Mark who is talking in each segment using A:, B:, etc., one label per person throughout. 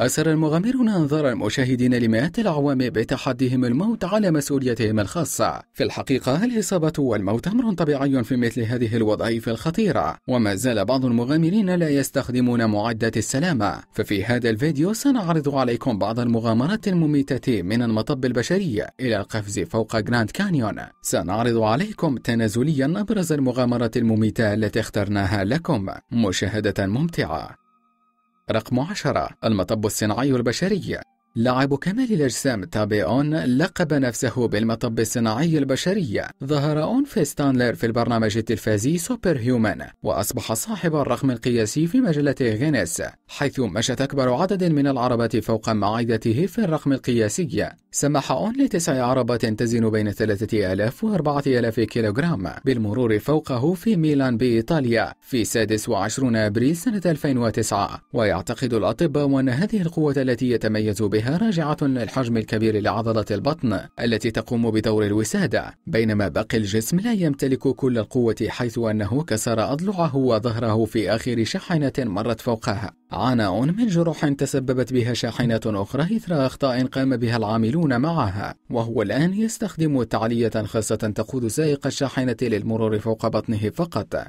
A: أسر المغامرون أنظار المشاهدين لمئات الأعوام بتحديهم الموت على مسؤوليتهم الخاصة في الحقيقة الإصابة والموت أمر طبيعي في مثل هذه الوظائف الخطيرة وما زال بعض المغامرين لا يستخدمون معدات السلامة ففي هذا الفيديو سنعرض عليكم بعض المغامرات المميتة من المطب البشري إلى القفز فوق جراند كانيون سنعرض عليكم تنازليا أبرز المغامرات المميتة التي اخترناها لكم مشاهدة ممتعة رقم 10 المطب الصناعي البشري لاعب كمال الأجسام تابيون لقب نفسه بالمطب الصناعي البشري ظهر في ستانلر في البرنامج التلفازي سوبر هيومن وأصبح صاحب الرقم القياسي في مجلة غينيس حيث مشت أكبر عدد من العربات فوق معايدته في الرقم القياسي سمح أون لتسع عربات تزن بين 3000 و 4000 كيلوغرام بالمرور فوقه في ميلان بإيطاليا في 26 أبريل سنة 2009 ويعتقد الأطباء أن هذه القوة التي يتميز بها بعضها راجعة للحجم الكبير لعضلة البطن التي تقوم بدور الوسادة بينما باقي الجسم لا يمتلك كل القوة حيث أنه كسر أضلعه وظهره في آخر شاحنة مرت فوقها عناء من جروح تسببت بها شاحنة أخرى إثر أخطاء قام بها العاملون معها وهو الآن يستخدم تعلية خاصة تقود سائق الشاحنة للمرور فوق بطنه فقط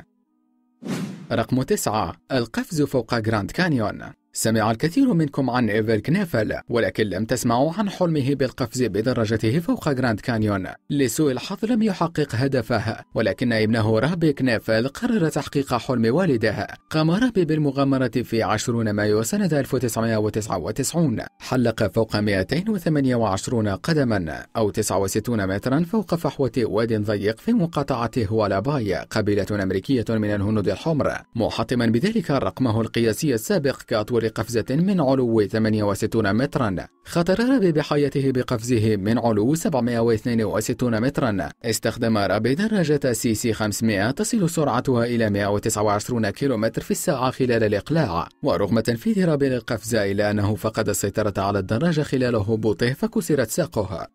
A: رقم 9 القفز فوق جراند كانيون سمع الكثير منكم عن إيفل كنيفل ولكن لم تسمعوا عن حلمه بالقفز بدراجته فوق جراند كانيون لسوء الحظ لم يحقق هدفه ولكن ابنه رابي كنيفل قرر تحقيق حلم والده قام رابي بالمغامرة في 20 مايو سنة 1999 حلق فوق 228 قدما أو 69 مترا فوق فحوة واد ضيق في مقاطعة هوالاباي قبيلة أمريكية من الهنود الحمر محطما بذلك رقمه القياسي السابق كأطول بمرور قفزة من علو 68 مترا خطر رابي بحياته بقفزه من علو 762 مترا استخدم رابي دراجة سي سي 500 تصل سرعتها إلى 129 كيلومتر في الساعة خلال الإقلاع ورغم تنفيذ رابي للقفزة إلا أنه فقد السيطرة على الدراجة خلال هبوطه فكسرت ساقه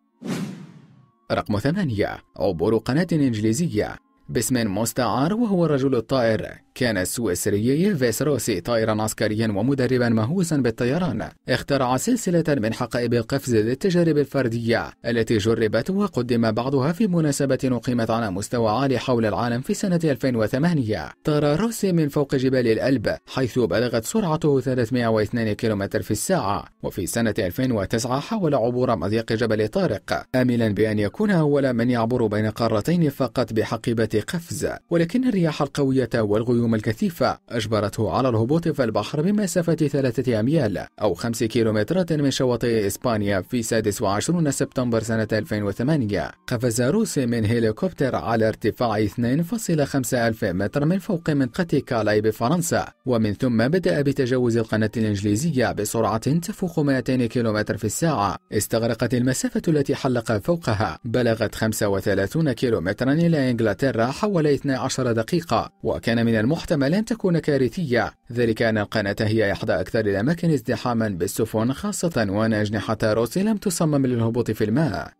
A: رقم 8 عبور قناة إنجليزية باسم مستعار وهو الرجل الطائر كان السويسري يلفيس روسي طائرا عسكريا ومدربا مهووسا بالطيران اخترع سلسلة من حقائب القفز للتجارب الفردية التي جربت وقدم بعضها في مناسبة أقيمت على مستوى عالي حول العالم في سنة 2008 طار روسي من فوق جبال الألب حيث بلغت سرعته 302 كم في الساعة وفي سنة 2009 حاول عبور مضيق جبل طارق آملا بأن يكون أول من يعبر بين قارتين فقط بحقيبة قفز ولكن الرياح القوية والغيوم السيوم الكثيفة أجبرته على الهبوط في البحر بمسافة ثلاثة أميال أو خمس كيلومترات من شواطئ إسبانيا في 26 سبتمبر سنة 2008 قفز روسي من هليكوبتر على ارتفاع 2.5 ألف متر من فوق منطقة كالاي بفرنسا ومن ثم بدأ بتجاوز القناة الإنجليزية بسرعة تفوق 200 كيلومتر في الساعة استغرقت المسافة التي حلق فوقها بلغت 35 كيلومترا إلى إنجلترا حوالي 12 دقيقة وكان من المحتمل محتمل أن تكون كارثية ذلك أن القناة هي إحدى أكثر الأماكن ازدحاما بالسفن خاصة وأن أجنحة روسي لم تصمم للهبوط في الماء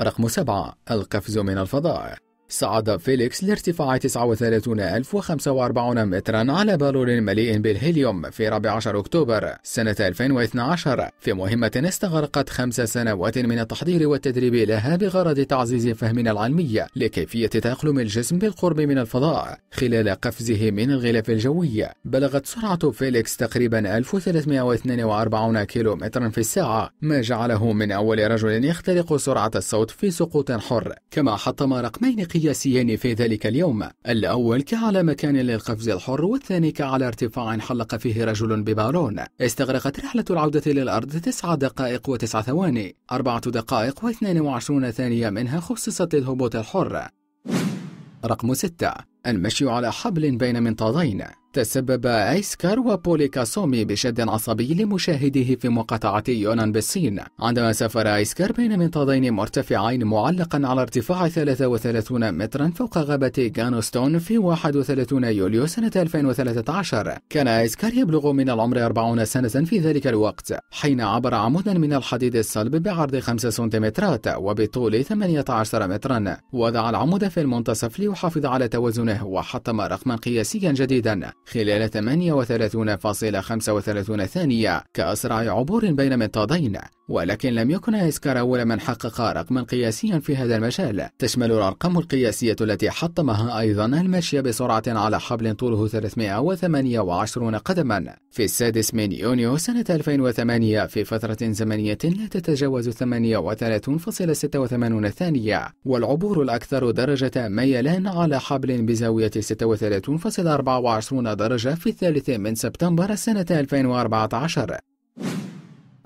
A: رقم 7 القفز من الفضاء صعد فيليكس لارتفاع 39045 مترا على بالون مليء بالهيليوم في 14 أكتوبر سنة 2012 في مهمة استغرقت خمس سنوات من التحضير والتدريب لها بغرض تعزيز فهمنا العلمي لكيفية تأقلم الجسم بالقرب من الفضاء خلال قفزه من الغلاف الجوي بلغت سرعة فيليكس تقريبا 1342 كيلو مترا في الساعة ما جعله من أول رجل يخترق سرعة الصوت في سقوط حر كما حطم رقمين قياسيان في ذلك اليوم الأول كعلى مكان للقفز الحر والثاني كعلى ارتفاع حلق فيه رجل ببالون استغرقت رحلة العودة للأرض تسعة دقائق وتسعة ثواني أربعة دقائق واثنين وعشرون ثانية منها خصصت للهبوط الحر رقم 6 المشي على حبل بين منطادين تسبب ايسكار وبوليكاسومي بشد عصبي لمشاهديه في مقاطعة يونان بالصين عندما سافر ايسكار بين منطادين مرتفعين معلقا على ارتفاع 33 مترا فوق غابة غانوستون في 31 يوليو سنة 2013 كان ايسكار يبلغ من العمر 40 سنة في ذلك الوقت حين عبر عمودا من الحديد الصلب بعرض 5 سنتيمترات وبطول 18 مترا وضع العمود في المنتصف ليحافظ على توازن عيونه وحطم رقما قياسيا جديدا خلال 38.35 ثانية كأسرع عبور بين منطادين ولكن لم يكن هيسكار أول من حقق رقما قياسيا في هذا المجال تشمل الأرقام القياسية التي حطمها أيضا المشي بسرعة على حبل طوله 328 قدما في السادس من يونيو سنة 2008 في فترة زمنية لا تتجاوز 38.86 ثانية والعبور الأكثر درجة ميلان على حبل بزاوية 36.24 درجة في الثالث من سبتمبر سنة 2014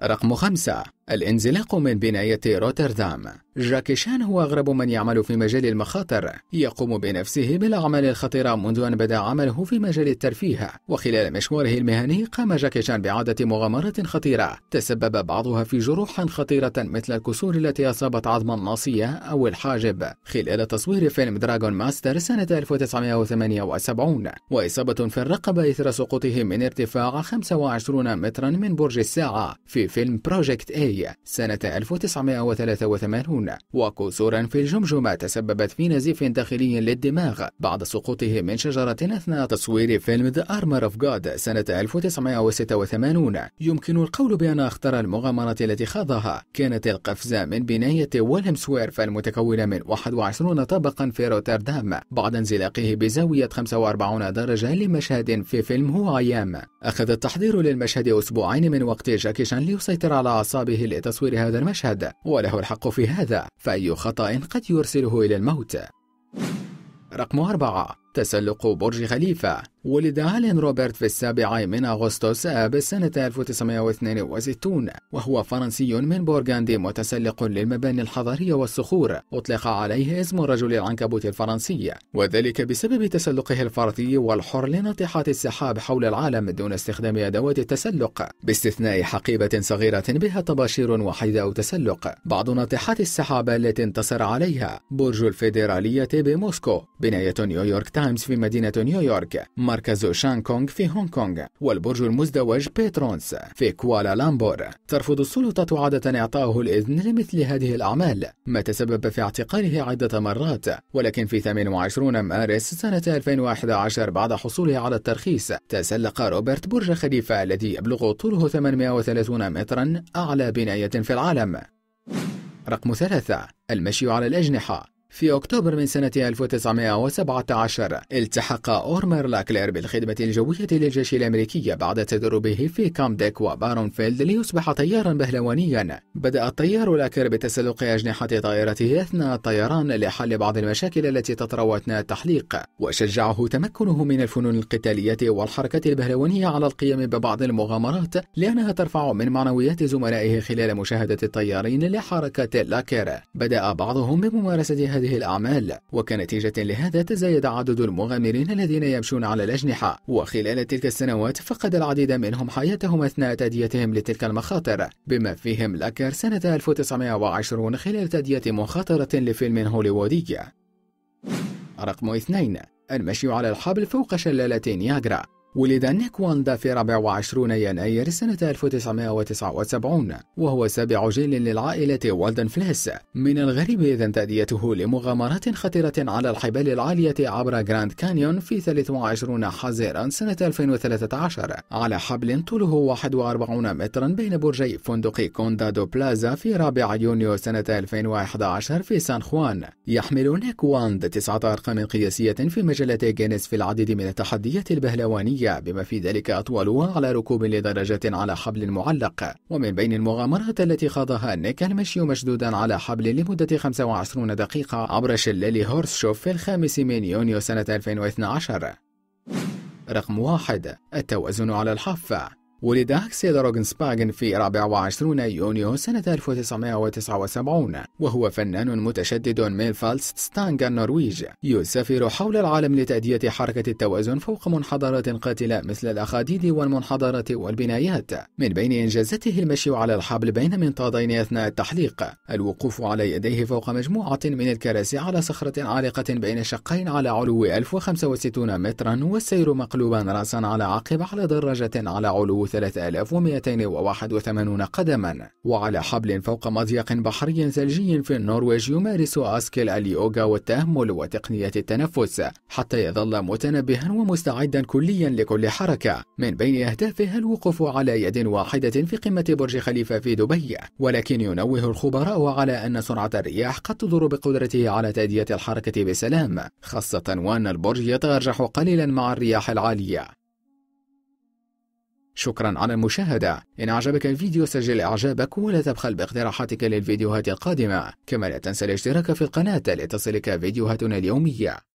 A: رقم خمسة الانزلاق من بناية روتردام جاكيشان هو أغرب من يعمل في مجال المخاطر يقوم بنفسه بالأعمال الخطيرة منذ أن بدأ عمله في مجال الترفيه وخلال مشواره المهني قام جاكيشان بعادة مغامرات خطيرة تسبب بعضها في جروح خطيرة مثل الكسور التي أصابت عظم الناصية أو الحاجب خلال تصوير فيلم دراغون ماستر سنة 1978 وإصابة في الرقبة إثر سقوطه من ارتفاع 25 مترا من برج الساعة في فيلم بروجكت A الدولية سنة 1983 وكسورا في الجمجمة تسببت في نزيف داخلي للدماغ بعد سقوطه من شجرة أثناء تصوير فيلم The Armor of God سنة 1986 يمكن القول بأن أخطر المغامرات التي خاضها كانت القفزة من بناية ولمسويرف المتكونة من 21 طابقا في روتردام بعد انزلاقه بزاوية 45 درجة لمشهد في فيلم هو أيام أخذ التحضير للمشهد أسبوعين من وقت جاكي شان ليسيطر على أعصابه لتصوير هذا المشهد وله الحق في هذا فأي خطأ قد يرسله إلى الموت رقم أربعة تسلق برج خليفة ولد آلين روبرت في السابع من أغسطس آب سنة 1962 وهو فرنسي من بورغاندي متسلق للمباني الحضارية والصخور أطلق عليه اسم رجل العنكبوت الفرنسي وذلك بسبب تسلقه الفردي والحر لناطحات السحاب حول العالم دون استخدام أدوات التسلق باستثناء حقيبة صغيرة بها طباشير وحذاء تسلق بعض ناطحات السحاب التي انتصر عليها برج الفيدرالية بموسكو بناية نيويورك تايمز في مدينة نيويورك مركز شانكونغ في هونغ كونغ والبرج المزدوج بيترونس في كوالالامبور ترفض السلطة عادة إعطائه الإذن لمثل هذه الأعمال ما تسبب في اعتقاله عدة مرات ولكن في 28 مارس سنة 2011 بعد حصوله على الترخيص تسلق روبرت برج خليفة الذي يبلغ طوله 830 مترا أعلى بناية في العالم رقم ثلاثة المشي على الأجنحة في أكتوبر من سنة 1917 التحق أورمر لاكلير بالخدمة الجوية للجيش الأمريكي بعد تدربه في كامديك وبارونفيلد ليصبح طيارا بهلوانيا بدأ الطيار لاكر بتسلق أجنحة طائرته أثناء الطيران لحل بعض المشاكل التي تطرأ أثناء التحليق وشجعه تمكنه من الفنون القتالية والحركة البهلوانية على القيام ببعض المغامرات لأنها ترفع من معنويات زملائه خلال مشاهدة الطيارين لحركة لاكلير بدأ بعضهم بممارسة هذه هذه الأعمال وكنتيجة لهذا تزايد عدد المغامرين الذين يمشون على الأجنحة وخلال تلك السنوات فقد العديد منهم حياتهم أثناء تأديتهم لتلك المخاطر بما فيهم لاكر سنة 1920 خلال تأدية مخاطرة لفيلم هوليوودي رقم 2 المشي على الحبل فوق شلالة نياجرا ولد نيك واندا في 24 يناير سنة 1979 وهو سابع جيل للعائلة والدن فليس من الغريب إذا تأديته لمغامرات خطيرة على الحبال العالية عبر جراند كانيون في 23 حزيران سنة 2013 على حبل طوله 41 مترا بين برجي فندق كوندادو بلازا في 4 يونيو سنة 2011 في سان خوان يحمل نيك واند تسعة أرقام قياسية في مجلة جينيس في العديد من التحديات البهلوانية بما في ذلك أطولها على ركوب لدرجة على حبل معلق ومن بين المغامرات التي خاضها نيك المشي مشدودا على حبل لمدة 25 دقيقة عبر شلال هورسشوف في الخامس من يونيو سنة 2012 رقم واحد التوازن على الحافة ولد أكسيد روغنسباغن في 24 يونيو سنة 1979 وهو فنان متشدد من فالستستانغ النرويج يسافر حول العالم لتأدية حركة التوازن فوق منحدرات قاتلة مثل الأخاديد والمنحدرات والبنايات من بين إنجازاته المشي على الحبل بين منطادين أثناء التحليق الوقوف على يديه فوق مجموعة من الكراسي على صخرة عالقة بين شقين على علو 1065 مترا والسير مقلوبا رأسا على عقب على دراجة على علو 3281 قدما وعلى حبل فوق مضيق بحري ثلجي في النرويج يمارس أسكيل اليوغا والتأمل وتقنية التنفس حتى يظل متنبها ومستعدا كليا لكل حركة من بين أهدافه الوقوف على يد واحدة في قمة برج خليفة في دبي ولكن ينوه الخبراء على أن سرعة الرياح قد تضر بقدرته على تأدية الحركة بسلام خاصة وأن البرج يتأرجح قليلا مع الرياح العالية شكرا على المشاهدة إن أعجبك الفيديو سجل إعجابك ولا تبخل باقتراحاتك للفيديوهات القادمة كما لا تنسى الاشتراك في القناة لتصلك فيديوهاتنا اليومية